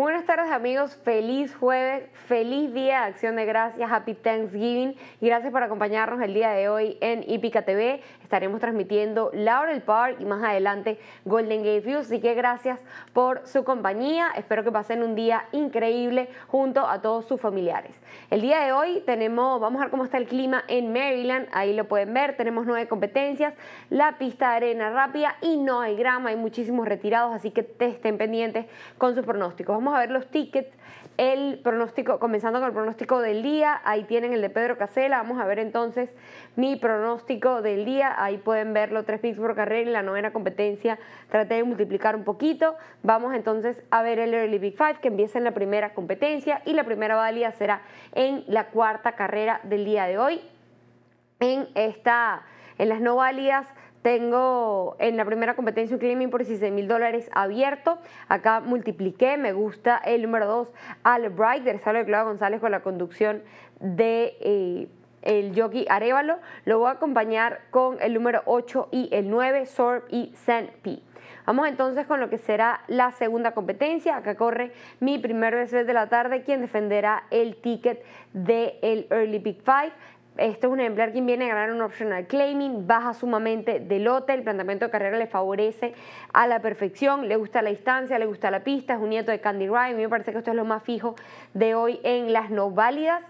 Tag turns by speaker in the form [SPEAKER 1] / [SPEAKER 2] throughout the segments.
[SPEAKER 1] Buenas tardes amigos, feliz jueves, feliz día de acción de gracias, happy Thanksgiving y gracias por acompañarnos el día de hoy en Ipica TV. Estaremos transmitiendo Laurel Park y más adelante Golden Gate Views, así que gracias por su compañía, espero que pasen un día increíble junto a todos sus familiares. El día de hoy tenemos, vamos a ver cómo está el clima en Maryland, ahí lo pueden ver, tenemos nueve competencias, la pista de arena rápida y no hay grama, hay muchísimos retirados, así que estén pendientes con sus pronósticos a ver los tickets. El pronóstico, comenzando con el pronóstico del día, ahí tienen el de Pedro Casela. Vamos a ver entonces mi pronóstico del día. Ahí pueden verlo: tres picks por carrera en la novena competencia. Traté de multiplicar un poquito. Vamos entonces a ver el Early Big Five que empieza en la primera competencia y la primera válida será en la cuarta carrera del día de hoy. En, esta, en las no válidas tengo en la primera competencia un claiming por 16 mil dólares abierto. Acá multipliqué. Me gusta el número 2, Al Bright, del Salo de González con la conducción de... Eh, el jockey Arevalo, lo voy a acompañar con el número 8 y el 9, Sorb y Senpi. Vamos entonces con lo que será la segunda competencia. Acá corre mi primer vez de la tarde, quien defenderá el ticket del Early Big Five esto es un ejemplar quien viene a ganar un optional claiming, baja sumamente del lote, el planteamiento de carrera le favorece a la perfección, le gusta la distancia, le gusta la pista, es un nieto de Candy Ryan, a mí me parece que esto es lo más fijo de hoy en las no válidas.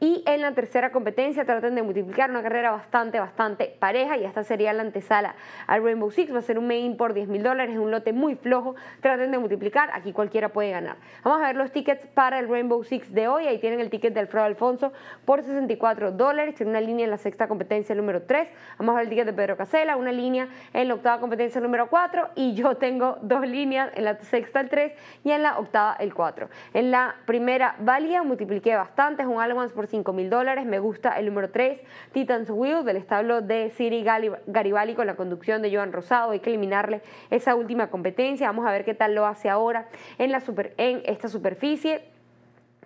[SPEAKER 1] Y en la tercera competencia traten de multiplicar una carrera bastante, bastante pareja y esta sería la antesala al Rainbow Six. Va a ser un main por 10 mil dólares, un lote muy flojo. Traten de multiplicar, aquí cualquiera puede ganar. Vamos a ver los tickets para el Rainbow Six de hoy. Ahí tienen el ticket de Alfredo Alfonso por 64 dólares. Tiene una línea en la sexta competencia número 3. Vamos a ver el ticket de Pedro Casela, una línea en la octava competencia número 4. Y yo tengo dos líneas en la sexta el 3 y en la octava el 4. En la primera valía multipliqué bastante, es un por 5 mil dólares. Me gusta el número 3, Titans Wheel del establo de Siri Garibaldi con la conducción de Joan Rosado. Hay que eliminarle esa última competencia. Vamos a ver qué tal lo hace ahora en, la super, en esta superficie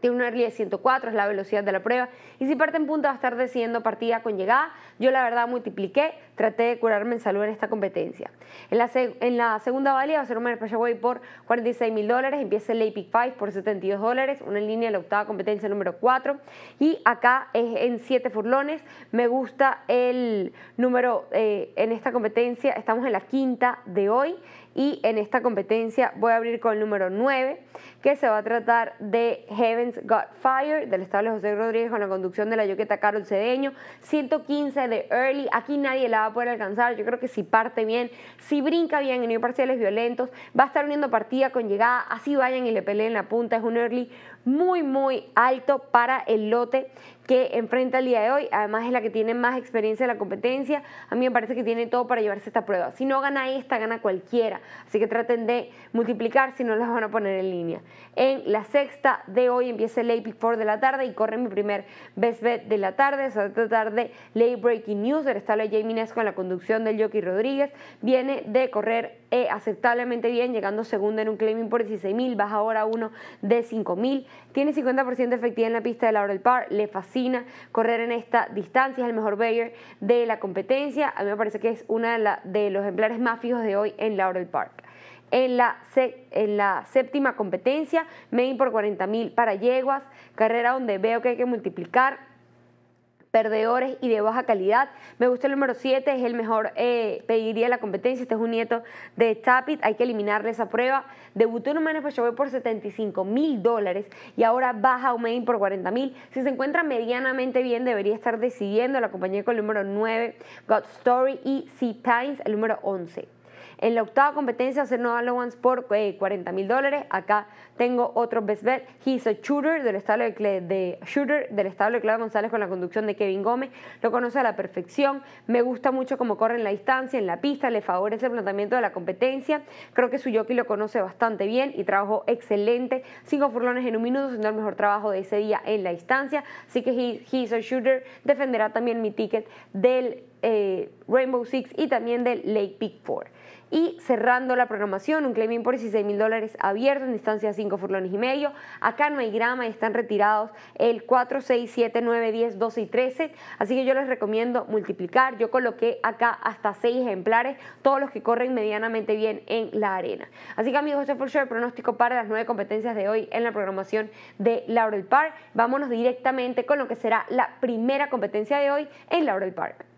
[SPEAKER 1] tiene un early de 104, es la velocidad de la prueba. Y si parte en punta va a estar decidiendo partida con llegada. Yo la verdad multipliqué, traté de curarme en salud en esta competencia. En la, en segunda valía va a ser un Way por 46 mil dólares, empieza el Pick 5 por 72 dólares, una línea de la octava competencia número 4. Y acá es en 7 furlones. Me gusta el número eh, en esta competencia, estamos en la quinta de hoy y en esta competencia voy a abrir con el número 9, que se va a tratar de Heaven's Got Fire, del estable José Rodríguez, con la conducción de la yoqueta Carol Cedeño. 115 de Early, aquí nadie la va a poder alcanzar. Yo creo que si parte bien, si brinca bien en no parciales violentos, va a estar uniendo partida con llegada, así vayan y le peleen la punta. Es un Early muy, muy alto para el lote que enfrenta el día de hoy. Además es la que tiene más experiencia en la competencia. A mí me parece que tiene todo para llevarse esta prueba. Si no gana esta, gana cualquiera. Así que traten de multiplicar si no las van a poner en línea. En la sexta de hoy empieza el AP4 de la tarde y corre mi primer best bet de la tarde. esta tarde late breaking news. del estable de Jamie con la conducción del Jockey Rodríguez. Viene de correr eh, aceptablemente bien, llegando segundo en un claiming por 16.000. Baja ahora uno de 5.000. Tiene 50% de efectividad en la pista de Laurel Park. Le fascina correr en esta distancia. Es el mejor Bayer de la competencia. A mí me parece que es una de, de los ejemplares más fijos de hoy en Laurel Park. En la, en séptima competencia, Main por 40.000 para Yeguas, carrera donde veo que hay que multiplicar perdedores y de baja calidad. Me gusta el número 7, es el mejor eh, pediría la competencia. Este es un nieto de Tapit, hay que eliminarle esa prueba. Debutó en Omanes pues por 75 mil dólares y ahora baja a main por 40 mil. Si se encuentra medianamente bien, debería estar decidiendo. La compañía con el número 9, God Story y Sea Times, el número 11. En la octava competencia, no Allowance por 40 eh, mil dólares. Acá tengo otro best bet. He's a shooter del establo de, shooter del establo de González con la conducción de Kevin Gómez. Lo conoce a la perfección. Me gusta mucho cómo corre en la distancia, en la pista. Le favorece el planteamiento de la competencia. Creo que su jockey lo conoce bastante bien y trabajó excelente. Cinco furlones en un minuto, siendo el mejor trabajo de ese día en la distancia. Así que he, He's a shooter defenderá también mi ticket del eh, Rainbow Six y también del Lake Peak 4. Y cerrando la programación, un claiming por 16 mil dólares abierto en distancia 5 furlones y medio. Acá no hay grama y están retirados el 4, 6, 7, 9, 10, 12 y 13. Así que yo les recomiendo multiplicar. Yo coloqué acá hasta 6 ejemplares, todos los que corren medianamente bien en la arena. Así que amigos, este fue el pronóstico para las 9 competencias de hoy en la programación de Laurel Park. Vámonos directamente con lo que será la primera competencia de hoy en Laurel Park.